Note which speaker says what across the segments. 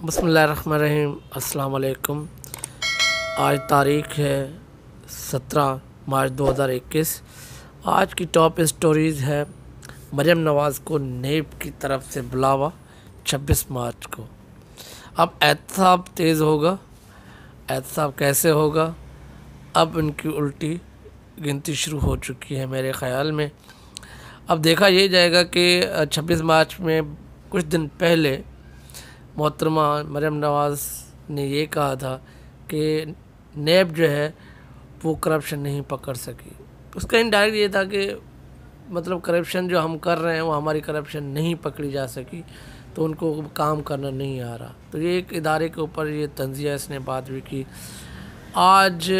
Speaker 1: बसमीम अल्लाम आज तारीख है सत्रह मार्च 2021 आज की टॉप स्टोरीज़ है मरियम नवाज़ को नेब की तरफ से बुलावा 26 मार्च को अब एहतसाब तेज़ होगा एहतसाब कैसे होगा अब उनकी उल्टी गिनती शुरू हो चुकी है मेरे ख़्याल में अब देखा यही जाएगा कि 26 मार्च में कुछ दिन पहले मोहतरमा मरियम नवाज़ ने ये कहा था कि नैब जो है वो करप्शन नहीं पकड़ सकी उसका इनडायरेक्ट ये था कि मतलब करप्शन जो हम कर रहे हैं वो हमारी करप्शन नहीं पकड़ी जा सकी तो उनको काम करना नहीं आ रहा तो ये एक इदारे के ऊपर ये तंजिया इसने बात भी की आज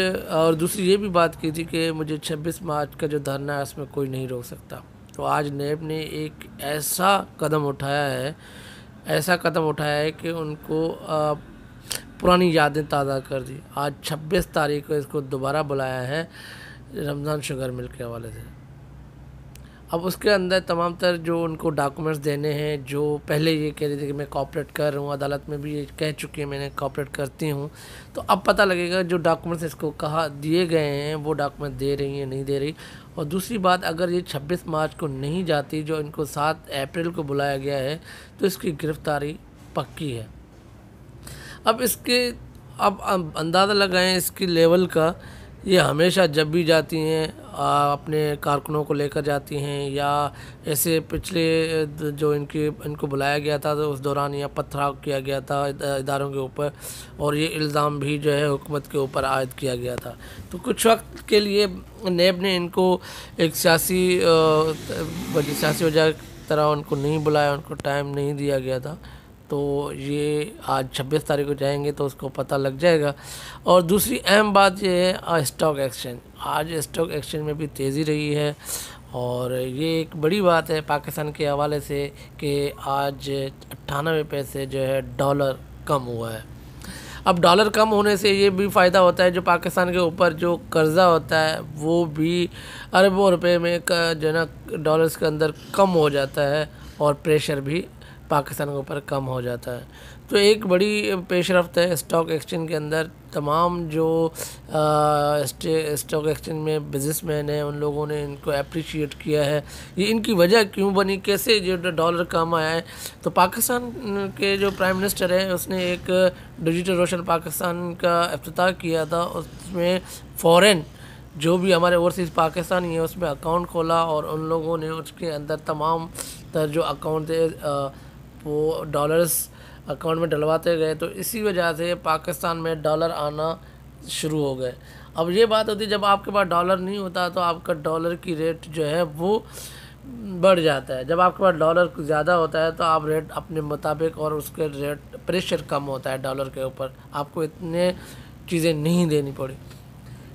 Speaker 1: और दूसरी ये भी बात की थी कि मुझे 26 मार्च का जो धरना है उसमें कोई नहीं रोक सकता तो आज नैब ने एक ऐसा कदम उठाया है ऐसा कदम उठाया है कि उनको पुरानी यादें ताज़ा कर दी आज 26 तारीख को इसको दोबारा बुलाया है रमज़ान शुगर मिल के हवाले से अब उसके अंदर तमाम तर जो उनको डॉक्यूमेंट्स देने हैं जो पहले ये कह रहे थे कि मैं कॉपरेट कर रहा हूँ अदालत में भी ये कह चुकी है मैंने कॉपरेट करती हूँ तो अब पता लगेगा जो डॉक्यूमेंट्स इसको कहा दिए गए हैं वो डॉक्यूमेंट दे रही है नहीं दे रही और दूसरी बात अगर ये 26 मार्च को नहीं जाती जो इनको सात अप्रैल को बुलाया गया है तो इसकी गिरफ्तारी पक्की है अब इसके अब अंदाज़ा लगाएँ इसकी लेवल का ये हमेशा जब भी जाती हैं अपने कारकुनों को लेकर जाती हैं या ऐसे पिछले जो इनके इनको बुलाया गया था तो उस दौरान यह पथराव किया गया था इदारों के ऊपर और ये इल्ज़ाम भी जो है हुकूमत के ऊपर आयद किया गया था तो कुछ वक्त के लिए नेब ने इनको एक सियासी सियासी वजह तरह उनको नहीं बुलाया उनको टाइम नहीं दिया गया था तो ये आज 26 तारीख को जाएंगे तो उसको पता लग जाएगा और दूसरी अहम बात ये है स्टॉक एक्सचेंज आज स्टॉक एक्सचेंज में भी तेज़ी रही है और ये एक बड़ी बात है पाकिस्तान के हवाले से कि आज अट्ठानवे पैसे जो है डॉलर कम हुआ है अब डॉलर कम होने से ये भी फ़ायदा होता है जो पाकिस्तान के ऊपर जो कर्ज़ा होता है वो भी अरबों रुपए में का जो है ना डॉलर्स के अंदर कम हो जाता है और प्रेशर भी पाकिस्तान के ऊपर कम हो जाता है तो एक बड़ी पेश रफ्त है स्टॉक एक्सचेंज के अंदर तमाम जो स्टॉक एक्सचेंज में बिजनेसमैन हैं उन लोगों ने इनको अप्रिशिएट किया है ये इनकी वजह क्यों बनी कैसे जो डॉलर कम आया है तो पाकिस्तान के जो प्राइम मिनिस्टर हैं उसने एक डिजिटल रोशन पाकिस्तान का अफ्ताह किया था उसमें फ़ॉरन जो भी हमारे ओवरसीज़ पाकिस्तानी है उसमें अकाउंट खोला और उन लोगों ने उसके अंदर तमाम तर जो अकाउंट थे वो डॉलर्स अकाउंट में डलवाते गए तो इसी वजह से पाकिस्तान में डॉलर आना शुरू हो गए अब ये बात होती है जब आपके पास डॉलर नहीं होता तो आपका डॉलर की रेट जो है वो बढ़ जाता है जब आपके पास डॉलर ज़्यादा होता है तो आप रेट अपने मुताबिक और उसके रेट प्रेशर कम होता है डॉलर के ऊपर आपको इतने चीज़ें नहीं देनी पड़ी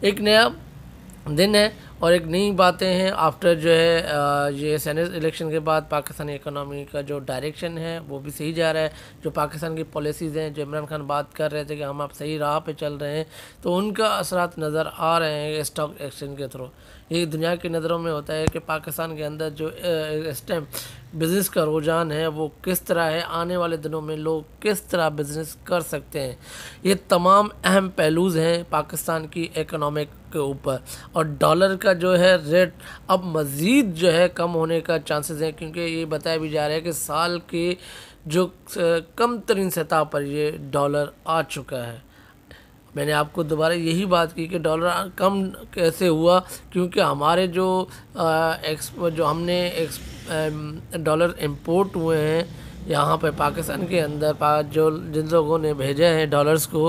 Speaker 1: एक नया दिन है और एक नई बातें हैं आफ्टर जो है ये सेनेट इलेक्शन के बाद पाकिस्तानी इकोनॉमी का जो डायरेक्शन है वो भी सही जा रहा है जो पाकिस्तान की पॉलिसीज़ हैं जो इमरान खान बात कर रहे थे कि हम आप सही राह पे चल रहे हैं तो उनका असरात नज़र आ रहे हैं स्टॉक एक्सचेंज के थ्रू ये दुनिया की नज़रों में होता है कि पाकिस्तान के अंदर जो इस टाइम बिज़नेस का रुझान है वो किस तरह है आने वाले दिनों में लोग किस तरह बिज़नेस कर सकते हैं ये तमाम अहम पहलूज़ हैं पाकिस्तान की इकनॉमिक के ऊपर और डॉलर का जो है रेट अब मज़ीद जो है कम होने का चांसेस है क्योंकि ये बताया भी जा रहा है कि साल के जो कम तरीन सतह पर ये डॉलर आ चुका है मैंने आपको दोबारा यही बात की कि डॉलर कम कैसे हुआ क्योंकि हमारे जो एक्स जो हमने एक्स डॉलर इम्पोर्ट हुए हैं यहाँ पे पाकिस्तान के अंदर पा जो जिन लोगों ने भेजे हैं डॉलर्स को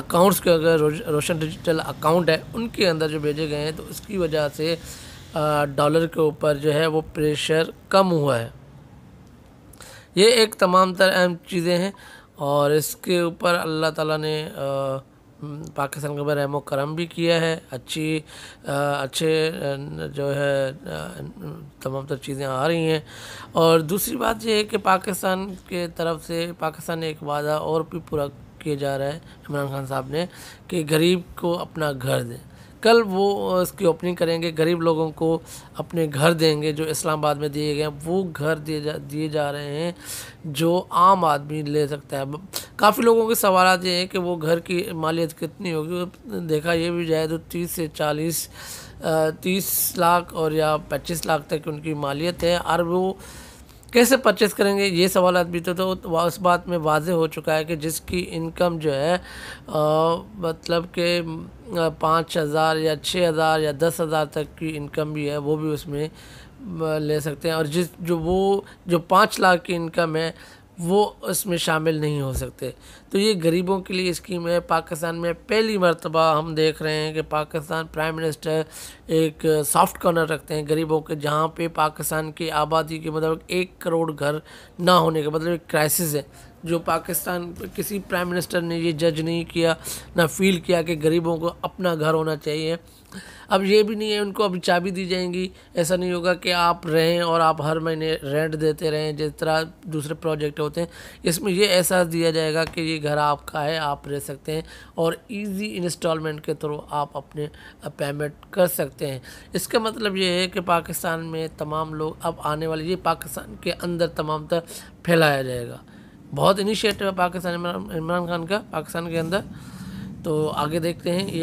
Speaker 1: अकाउंट्स के अगर रोशन डिजिटल अकाउंट है उनके अंदर जो भेजे गए हैं तो उसकी वजह से डॉलर के ऊपर जो है वो प्रेशर कम हुआ है ये एक तमाम तर अहम चीज़ें हैं और इसके ऊपर अल्लाह ताला ने आ, पाकिस्तान के ऊपर करम भी किया है अच्छी अच्छे जो है तमाम तर चीज़ें आ रही हैं और दूसरी बात यह है कि पाकिस्तान के तरफ से पाकिस्तान ने एक वादा और भी पूरा किया जा रहा है इमरान खान साहब ने कि गरीब को अपना घर दें कल वो इसकी ओपनिंग करेंगे गरीब लोगों को अपने घर देंगे जो इस्लामाबाद में दिए गए हैं वो घर दिए जा दिए जा रहे हैं जो आम आदमी ले सकता है काफ़ी लोगों के सवाल ये हैं कि वो घर की मालियत कितनी होगी देखा ये भी जाए तो तीस से चालीस तीस लाख और या पच्चीस लाख तक उनकी मालियत है और वो कैसे परचेस करेंगे ये सवाल भी तो, तो उस बात में वाज हो चुका है कि जिसकी इनकम जो है आ, मतलब के पाँच हज़ार या छः हज़ार या दस हज़ार तक की इनकम भी है वो भी उसमें ले सकते हैं और जिस जो वो जो पाँच लाख की इनकम है वो इसमें शामिल नहीं हो सकते तो ये गरीबों के लिए स्कीम है पाकिस्तान में पहली मरतबा हम देख रहे हैं कि पाकिस्तान प्राइम मिनिस्टर एक सॉफ्ट कॉर्नर रखते हैं गरीबों के जहाँ पे पाकिस्तान की आबादी के मतलब एक करोड़ घर ना होने के मतलब एक क्राइसिस है जो पाकिस्तान किसी प्राइम मिनिस्टर ने ये जज नहीं किया ना फील किया कि गरीबों को अपना घर होना चाहिए अब ये भी नहीं है उनको अभी चाबी दी जाएंगी ऐसा नहीं होगा कि आप रहें और आप हर महीने रेंट देते रहें जिस तरह दूसरे प्रोजेक्ट होते हैं इसमें ये एहसास दिया जाएगा कि ये घर आपका है आप रह सकते हैं और इजी इंस्टॉलमेंट के थ्रू आप अपने पेमेंट कर सकते हैं इसका मतलब ये है कि पाकिस्तान में तमाम लोग अब आने वाले ये पाकिस्तान के अंदर तमाम तरह फैलाया जाएगा बहुत इनिशिएटिव है पाकिस्तान इमरान इमरान खान का पाकिस्तान के अंदर तो आगे देखते हैं ये